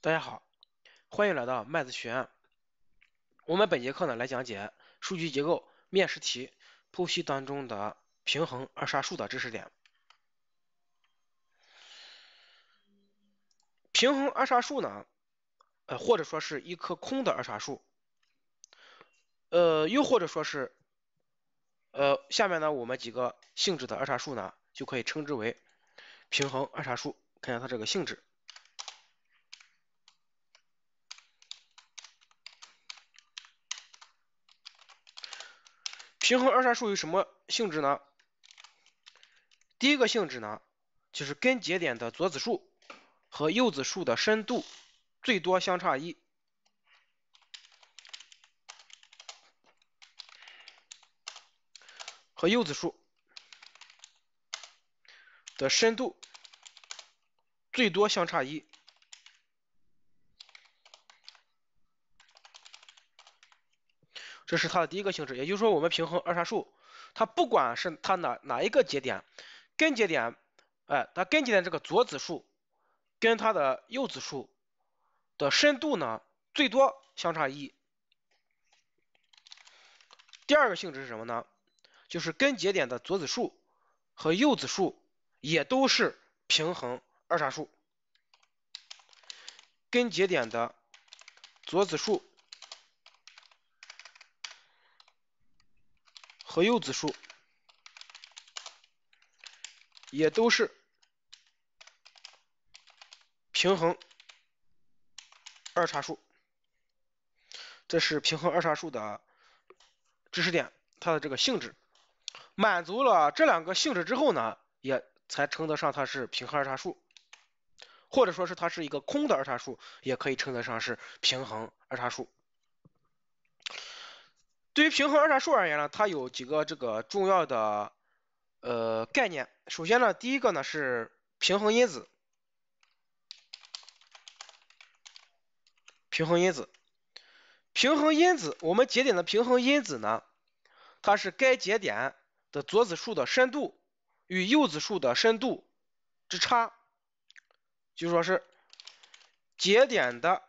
大家好，欢迎来到麦子学院。我们本节课呢来讲解数据结构面试题剖析当中的平衡二叉树的知识点。平衡二叉树呢，呃或者说是一棵空的二叉树，呃又或者说，是呃下面呢我们几个性质的二叉树呢就可以称之为平衡二叉树。看一下它这个性质。平衡二叉树有什么性质呢？第一个性质呢，就是根节点的左子树和右子树的深度最多相差一，和右子树的深度最多相差一。这是它的第一个性质，也就是说，我们平衡二叉树，它不管是它哪哪一个节点，根节点，哎，它根节点这个左子树跟它的右子树的深度呢，最多相差一。第二个性质是什么呢？就是根节点的左子树和右子树也都是平衡二叉树，根节点的左子树。左右子树也都是平衡二叉树，这是平衡二叉树的知识点，它的这个性质满足了这两个性质之后呢，也才称得上它是平衡二叉树，或者说是它是一个空的二叉树，也可以称得上是平衡二叉树。对于平衡二叉树而言呢，它有几个这个重要的呃概念。首先呢，第一个呢是平衡因子。平衡因子，平衡因子，我们节点的平衡因子呢，它是该节点的左子树的深度与右子树的深度之差，就说是节点的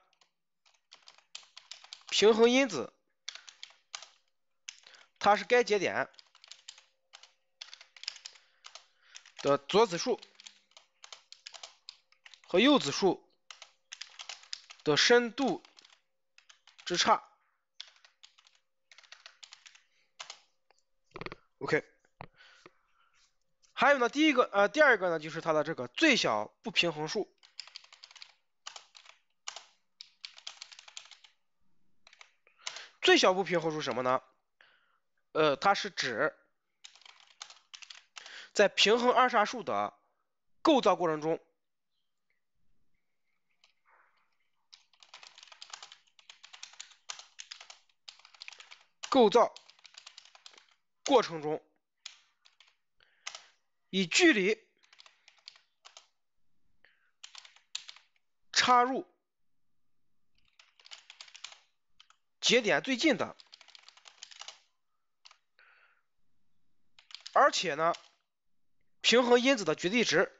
平衡因子。它是该节点的左子树和右子树的深度之差。OK，还有呢，第一个呃，第二个呢，就是它的这个最小不平衡数。最小不平衡数什么呢？呃，它是指在平衡二叉树的构造过程中，构造过程中以距离插入节点最近的。而且呢，平衡因子的绝对值，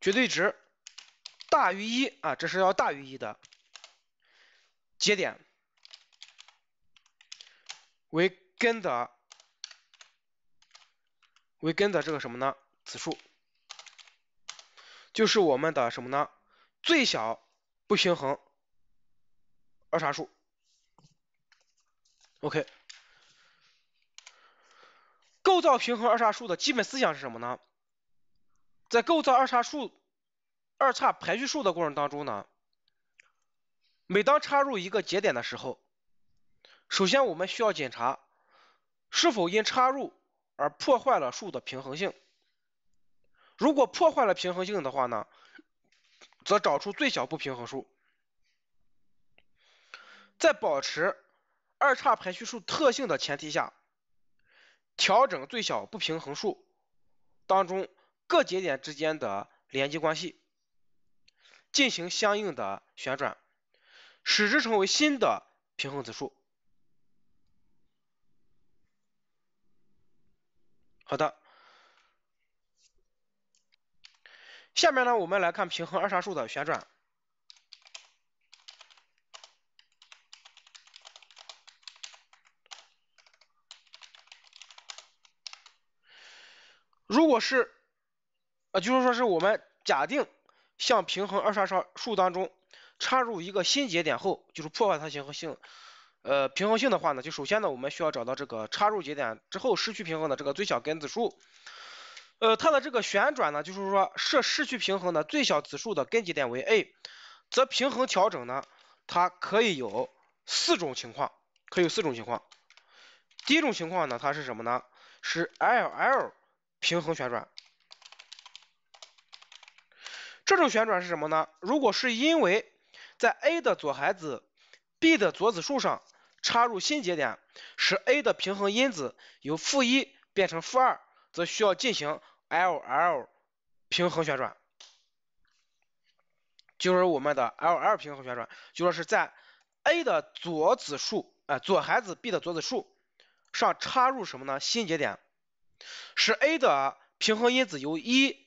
绝对值大于一啊，这是要大于一的节点为根的为根的这个什么呢？子数就是我们的什么呢？最小不平衡二叉树。O.K. 构造平衡二叉树的基本思想是什么呢？在构造二叉树、二叉排序树的过程当中呢，每当插入一个节点的时候，首先我们需要检查是否因插入而破坏了树的平衡性。如果破坏了平衡性的话呢，则找出最小不平衡数，在保持。二叉排序树特性的前提下，调整最小不平衡数当中各节点之间的连接关系，进行相应的旋转，使之成为新的平衡子数。好的，下面呢，我们来看平衡二叉树的旋转。如果是，呃，就是说是我们假定向平衡二叉树当中插入一个新节点后，就是破坏它平衡性，呃，平衡性的话呢，就首先呢，我们需要找到这个插入节点之后失去平衡的这个最小根子数，呃，它的这个旋转呢，就是说，设失去平衡的最小子数的根节点为 a，则平衡调整呢，它可以有四种情况，可以有四种情况。第一种情况呢，它是什么呢？是 ll。平衡旋转，这种旋转是什么呢？如果是因为在 a 的左孩子 b 的左子树上插入新节点，使 a 的平衡因子由负一变成负二，则需要进行 LL 平衡旋转，就是我们的 LL 平衡旋转，就说是在 a 的左子树啊左孩子 b 的左子树上插入什么呢？新节点。使 a 的平衡因子由一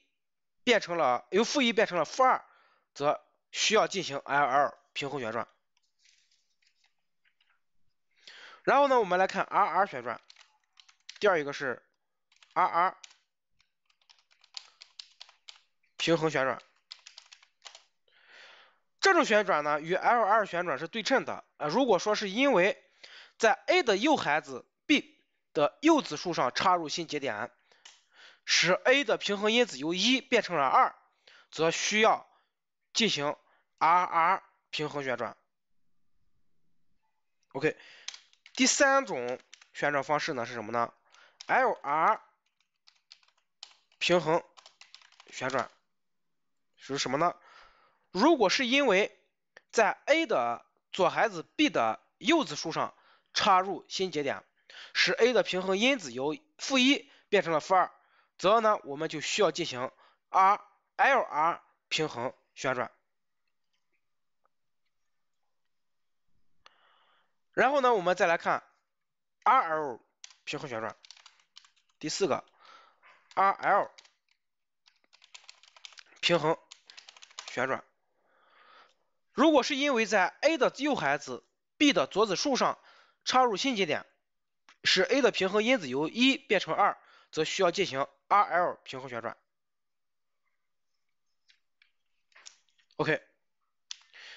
变成了由负一变成了负二，则需要进行 LL 平衡旋转。然后呢，我们来看 RR 旋转，第二一个是 RR 平衡旋转。这种旋转呢，与 l r 旋转是对称的。呃，如果说是因为在 a 的右孩子 b。的右子树上插入新节点，使 a 的平衡因子由一变成了二，则需要进行 RR 平衡旋转。OK，第三种旋转方式呢是什么呢？LR 平衡旋转是什么呢？如果是因为在 a 的左孩子 b 的右子树上插入新节点。使 a 的平衡因子由负一变成了负二，则呢我们就需要进行 RLR 平衡旋转。然后呢我们再来看 RL 平衡旋转，第四个 RL 平衡旋转。如果是因为在 a 的右孩子 b 的左子树上插入新节点。使 a 的平衡因子由一变成二，则需要进行 RL 平衡旋转。OK，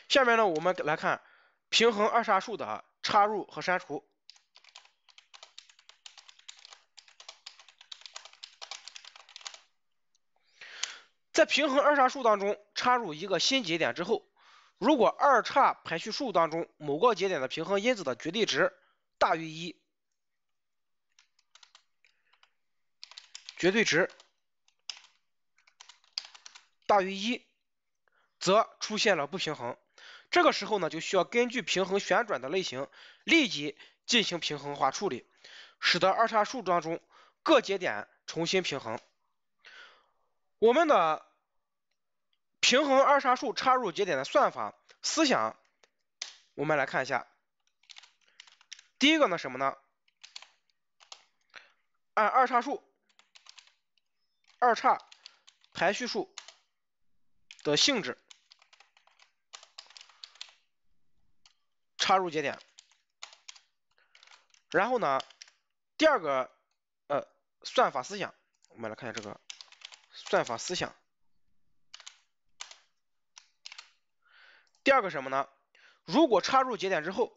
下面呢，我们来看平衡二叉树的插入和删除。在平衡二叉树当中插入一个新节点之后，如果二叉排序树当中某个节点的平衡因子的绝对值大于一，绝对值大于一，则出现了不平衡。这个时候呢，就需要根据平衡旋转的类型，立即进行平衡化处理，使得二叉树当中各节点重新平衡。我们的平衡二叉树插入节点的算法思想，我们来看一下。第一个呢，什么呢？按二叉树。二叉排序数的性质，插入节点，然后呢，第二个呃算法思想，我们来看一下这个算法思想。第二个什么呢？如果插入节点之后，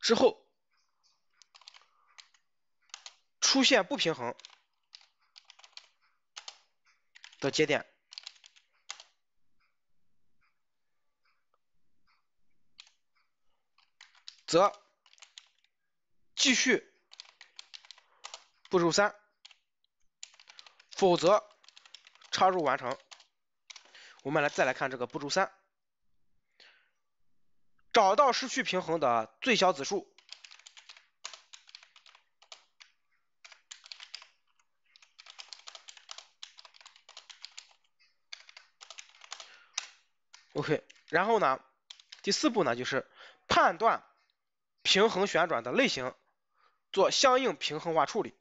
之后。出现不平衡的节点，则继续步骤三，否则插入完成。我们来再来看这个步骤三，找到失去平衡的最小子数。OK，然后呢？第四步呢，就是判断平衡旋转的类型，做相应平衡化处理。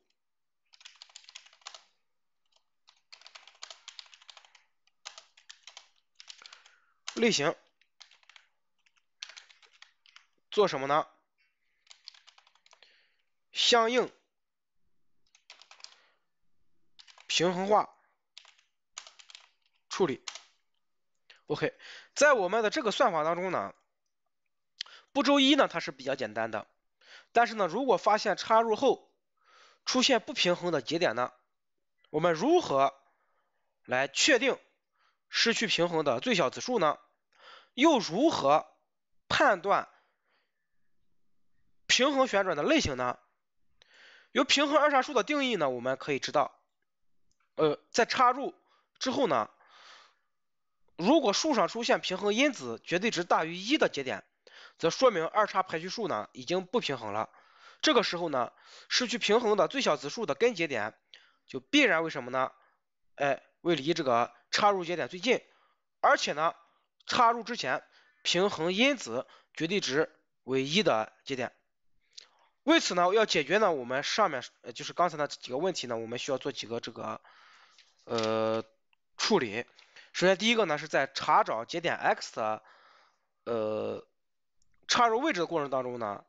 类型做什么呢？相应平衡化处理。OK，在我们的这个算法当中呢，步骤一呢它是比较简单的，但是呢，如果发现插入后出现不平衡的节点呢，我们如何来确定失去平衡的最小子数呢？又如何判断平衡旋转的类型呢？由平衡二叉树的定义呢，我们可以知道，呃，在插入之后呢。如果树上出现平衡因子绝对值大于一的节点，则说明二叉排序树呢已经不平衡了。这个时候呢，失去平衡的最小子数的根节点，就必然为什么呢？哎，为离这个插入节点最近，而且呢，插入之前平衡因子绝对值为一的节点。为此呢，要解决呢我们上面就是刚才的几个问题呢，我们需要做几个这个呃处理。首先，第一个呢是在查找节点 x 的呃插入位置的过程当中呢，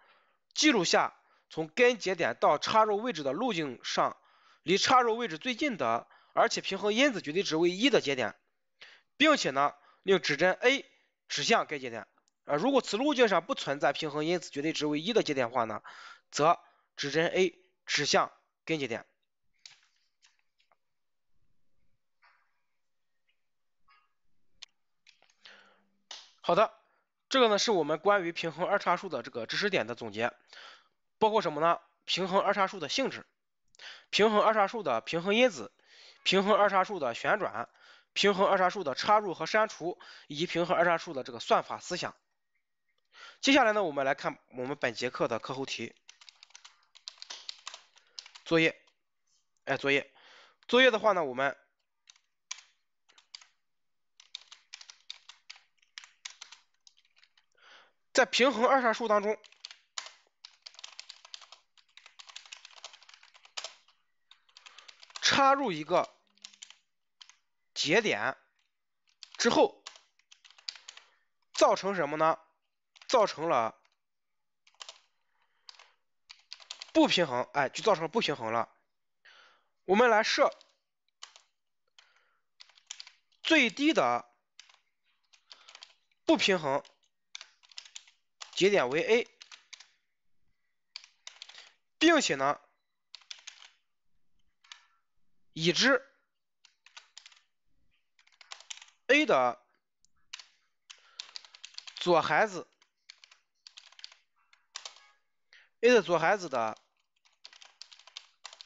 记录下从根节点到插入位置的路径上离插入位置最近的，而且平衡因子绝对值为一的节点，并且呢令指针 a 指向该节点啊，如果此路径上不存在平衡因子绝对值为一的节点的话呢，则指针 a 指向根节点。好的，这个呢是我们关于平衡二叉树的这个知识点的总结，包括什么呢？平衡二叉树的性质，平衡二叉树的平衡因子，平衡二叉树的旋转，平衡二叉树的插入和删除，以及平衡二叉树的这个算法思想。接下来呢，我们来看我们本节课的课后题，作业，哎，作业，作业的话呢，我们。在平衡二叉树当中，插入一个节点之后，造成什么呢？造成了不平衡，哎，就造成不平衡了。我们来设最低的不平衡。节点为 A，并且呢，已知 A 的左孩子，A 的左孩子的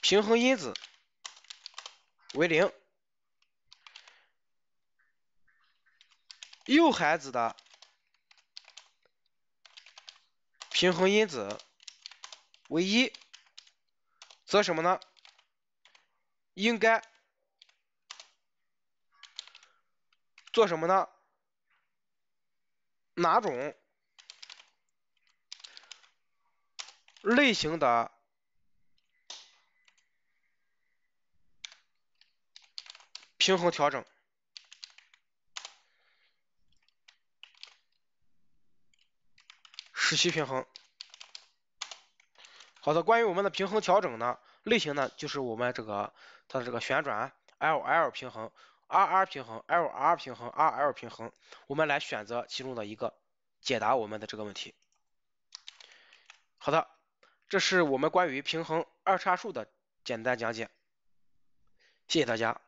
平衡因子为零，右孩子的。平衡因子为一，则什么呢？应该做什么呢？哪种类型的平衡调整？失衡平衡。好的，关于我们的平衡调整呢，类型呢，就是我们这个它的这个旋转 L L 平衡，R R 平衡，L R 平衡，R L 平衡，我们来选择其中的一个解答我们的这个问题。好的，这是我们关于平衡二叉树的简单讲解，谢谢大家。